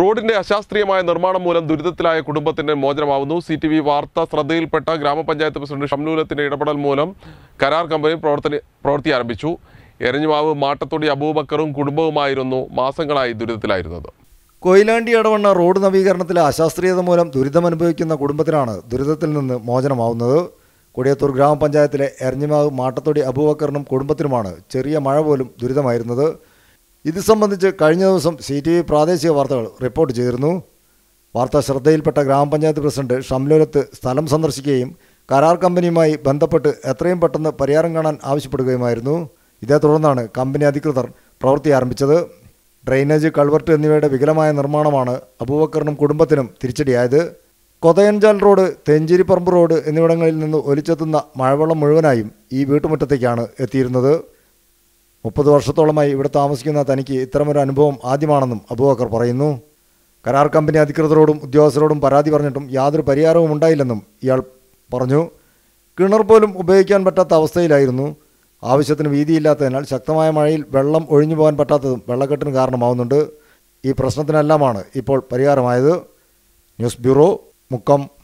റോഡിന്റെ അശാസ്ത്രീയമായ നിർമ്മാണം മൂലം ദുരിതത്തിലായ കുടുംബത്തിന്റെ മോചനമാവുന്നു സി ടി വി വാർത്ത ശ്രദ്ധയിൽപ്പെട്ട ഗ്രാമപഞ്ചായത്ത് പ്രസിഡന്റ് ഷംലൂലത്തിന്റെ ഇടപെടൽ മൂലം കരാർ കമ്പനി പ്രവർത്തന പ്രവൃത്തി ആരംഭിച്ചു എരഞ്ഞുമാവ് മാട്ടത്തൊടി അബൂബക്കറും കുടുംബവുമായിരുന്നു മാസങ്ങളായി ദുരിതത്തിലായിരുന്നത് കൊയിലാണ്ടി ഇടവണ്ണ റോഡ് നവീകരണത്തിലെ അശാസ്ത്രീയത മൂലം ദുരിതമനുഭവിക്കുന്ന കുടുംബത്തിനാണ് ദുരിതത്തിൽ നിന്ന് മോചനമാവുന്നത് കൊടിയത്തൂർ ഗ്രാമപഞ്ചായത്തിലെ എരഞ്ഞിമാവ് മാട്ടത്തൊടി അബൂബക്കറിനും കുടുംബത്തിനുമാണ് ചെറിയ മഴ പോലും ദുരിതമായിരുന്നത് ഇത് സംബന്ധിച്ച് കഴിഞ്ഞ ദിവസം സി ടി വി പ്രാദേശിക വാർത്തകൾ റിപ്പോർട്ട് ചെയ്തിരുന്നു വാർത്ത ശ്രദ്ധയിൽപ്പെട്ട ഗ്രാമപഞ്ചായത്ത് പ്രസിഡന്റ് ഷംലോലത്ത് സ്ഥലം സന്ദർശിക്കുകയും കരാർ കമ്പനിയുമായി ബന്ധപ്പെട്ട് എത്രയും പെട്ടെന്ന് പരിഹാരം കാണാൻ ആവശ്യപ്പെടുകയുമായിരുന്നു ഇതേ തുടർന്നാണ് കമ്പനി അധികൃതർ പ്രവൃത്തി ആരംഭിച്ചത് ഡ്രെയിനേജ് കൾവർട്ട് എന്നിവയുടെ വികലമായ നിർമ്മാണമാണ് അബൂബക്കറിനും കുടുംബത്തിനും തിരിച്ചടിയായത് കൊതയൻചാൽ റോഡ് തെഞ്ചേരിപ്പറമ്പ് റോഡ് എന്നിവിടങ്ങളിൽ നിന്ന് ഒലിച്ചെത്തുന്ന മഴവെള്ളം മുഴുവനായും ഈ വീട്ടുമുറ്റത്തേക്കാണ് എത്തിയിരുന്നത് മുപ്പത് വർഷത്തോളമായി ഇവിടെ താമസിക്കുന്ന തനിക്ക് ഇത്തരമൊരു അനുഭവം ആദ്യമാണെന്നും അബൂബക്കർ പറയുന്നു കരാർ കമ്പനി അധികൃതരോടും ഉദ്യോഗസ്ഥരോടും പരാതി പറഞ്ഞിട്ടും യാതൊരു പരിഹാരവും ഉണ്ടായില്ലെന്നും ഇയാൾ പറഞ്ഞു കിണർ പോലും ഉപയോഗിക്കാൻ പറ്റാത്ത അവസ്ഥയിലായിരുന്നു ആവശ്യത്തിന് വീതിയില്ലാത്തതിനാൽ ശക്തമായ മഴയിൽ വെള്ളം ഒഴിഞ്ഞു പോകാൻ പറ്റാത്തതും വെള്ളക്കെട്ടിന് കാരണമാവുന്നുണ്ട് ഈ പ്രശ്നത്തിനെല്ലാമാണ് ഇപ്പോൾ പരിഹാരമായത് ന്യൂസ് ബ്യൂറോ മുക്കം